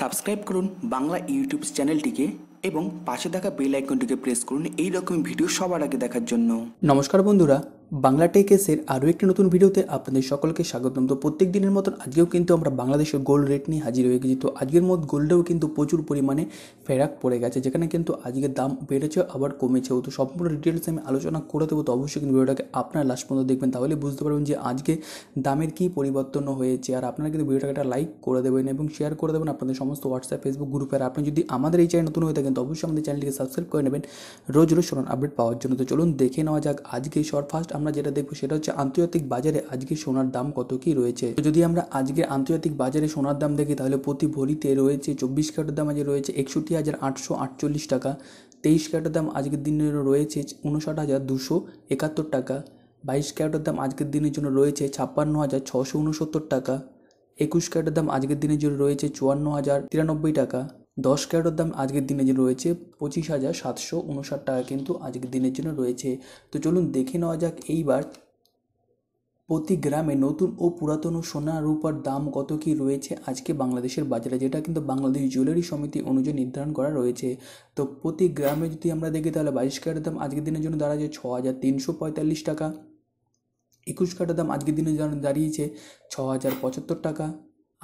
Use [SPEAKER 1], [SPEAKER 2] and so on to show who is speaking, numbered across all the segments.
[SPEAKER 1] subscribe করুন Bangla YouTube চ্যানেলটিকে এবং পাশে থাকা বেল আইকনটিকে প্রেস করুন এই রকম ভিডিও সবার আগে দেখার জন্য নমস্কার বন্ধুরা বাংলা টেকেসের এসের আরও একটি নতুন ভিডিওতে আপনাদের সকলকে স্বাগতম তো প্রত্যেক দিনের মতন আজকেও কিন্তু আমরা বাংলাদেশের গোল্ড রেট নিয়ে হাজির হয়ে গেছি তো আজকের মত গোল্ডেও কিন্তু প্রচুর পরিমাণে ফেরাক পড়ে গেছে যেখানে কিন্তু আজকে দাম বেড়েছে আবার কমেছেও তো সম্পূর্ণ ডিটেলস আমি আলোচনা করে দেবো তো অবশ্যই কিন্তু ভিডিওটাকে আপনার লাস্ট পর্যন্ত দেখবেন তাহলে বুঝতে পারবেন যে আজকে দামের কী পরিবর্তন হয়েছে আর আপনারা কিন্তু ভিডিওটাকে একটা লাইক করে দেবেন এবং শেয়ার করে দেবেন আপনাদের সমস্ত হোয়াটসঅ্যাপ ফেসবুক গ্রুপে আর আপনি যদি আমাদের এই চ্যানেল নতুন হয়ে থাকেন তো অবশ্যই আমাদের চ্যানেলটিকে সাবস্ক্রাইব করে নেবেন রোজ রোজ সোনার আপডেট পাওয়ার জন্য তো চলুন দেখে নেওয়া যাক আজকে শর্ট ফার্স্ট আমরা যেটা দেখবো সেটা হচ্ছে আন্তর্জাতিক বাজারে আজকে সোনার দাম কত কি রয়েছে তো যদি আমরা আজকে আন্তর্জাতিক বাজারে সোনার দাম দেখি তাহলে প্রতি ভরিতে রয়েছে চব্বিশ ক্যারেটের দাম আজকে রয়েছে একষট্টি হাজার আটশো আটচল্লিশ টাকা তেইশ ক্যারেটের দাম আজকের দিনের রয়েছে উনষাট হাজার দুশো একাত্তর টাকা বাইশ ক্যারেটের দাম আজকের দিনের জন্য রয়েছে ছাপ্পান্ন হাজার ছশো উনসত্তর টাকা একুশ ক্যারেটের দাম আজকের দিনের জন্য রয়েছে চুয়ান্ন হাজার তিরানব্বই টাকা দশ ক্যারেটের দাম আজকের দিনে যে রয়েছে পঁচিশ হাজার সাতশো উনষাট টাকা কিন্তু আজকের দিনের জন্য রয়েছে তো চলুন দেখে নেওয়া যাক এইবার প্রতি গ্রামে নতুন ও পুরাতন সোনা রূপার দাম কত কি রয়েছে আজকে বাংলাদেশের বাজারে যেটা কিন্তু বাংলাদেশ জুয়েলারি সমিতি অনুযায়ী নির্ধারণ করা রয়েছে তো প্রতি গ্রামে যদি আমরা দেখি তাহলে বাইশ ক্যারেটের দাম আজকের দিনের জন্য দাঁড়াচ্ছে ছ হাজার তিনশো পঁয়তাল্লিশ টাকা একুশ কাটার দাম আজকের দিনে দাঁড়িয়েছে ছ হাজার পঁচাত্তর টাকা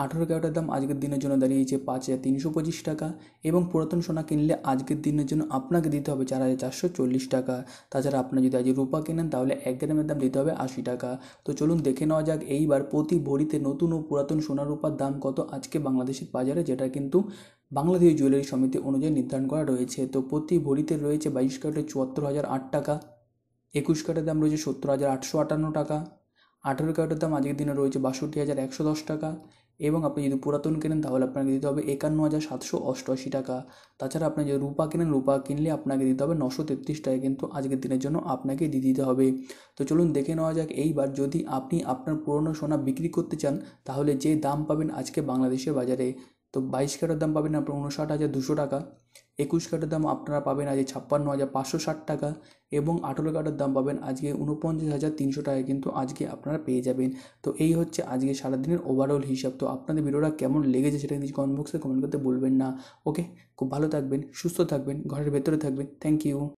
[SPEAKER 1] আঠেরো ক্যারেটের দাম আজকের দিনের জন্য দাঁড়িয়েছে পাঁচ হাজার তিনশো পঁচিশ টাকা এবং পুরাতন সোনা কিনলে আজকের দিনের জন্য আপনাকে দিতে হবে চার হাজার চারশো চল্লিশ টাকা তাছাড়া আপনি যদি আজ রূপা কেনেন তাহলে এক গ্রামের দাম দিতে হবে আশি টাকা তো চলুন দেখে নেওয়া যাক এইবার প্রতি ভরিতে নতুন ও পুরাতন সোনা রূপার দাম কত আজকে বাংলাদেশের বাজারে যেটা কিন্তু বাংলাদেশ জুয়েলারি সমিতি অনুযায়ী নির্ধারণ করা রয়েছে তো প্রতি ভরিতে রয়েছে বাইশ ক্যারেটে চুয়াত্তর হাজার আট টাকা একুশ ক্যারেটের দাম রয়েছে সত্তর হাজার আটশো আটান্ন টাকা আঠেরো ক্যারেটের দাম আজকের দিনে রয়েছে বাষট্টি হাজার একশো দশ টাকা এবং আপনি যদি পুরাতন কেনেন তাহলে আপনাকে দিতে হবে একান্ন হাজার সাতশো অষ্টআশি টাকা তাছাড়া আপনি যদি রূপা কেনেন রূপা কিনলে আপনাকে দিতে হবে নশো তেত্রিশ টাকা কিন্তু আজকের দিনের জন্য আপনাকে দিয়ে দিতে হবে তো চলুন দেখে নেওয়া যাক এইবার যদি আপনি আপনার পুরনো সোনা বিক্রি করতে চান তাহলে যে দাম পাবেন আজকে বাংলাদেশের বাজারে তো বাইশ ক্যারেটের দাম পাবেন আপনার উনষাট হাজার দুশো টাকা একুশ ক্যারেটের দাম আপনারা পাবেন আজকে ছাপ্পান্ন হাজার পাঁচশো ষাট টাকা এবং আঠেরো কাটার দাম পাবেন আজকে উনপঞ্চাশ হাজার তিনশো টাকা কিন্তু আজকে আপনারা পেয়ে যাবেন তো এই হচ্ছে আজকে সারাদিনের ওভারঅল হিসাব তো আপনাদের ভিডিওটা কেমন লেগেছে সেটা কিন্তু কমেন্ট বক্সে কমেন্ট করতে বলবেন না ওকে খুব ভালো থাকবেন সুস্থ থাকবেন ঘরের ভেতরে থাকবেন থ্যাংক ইউ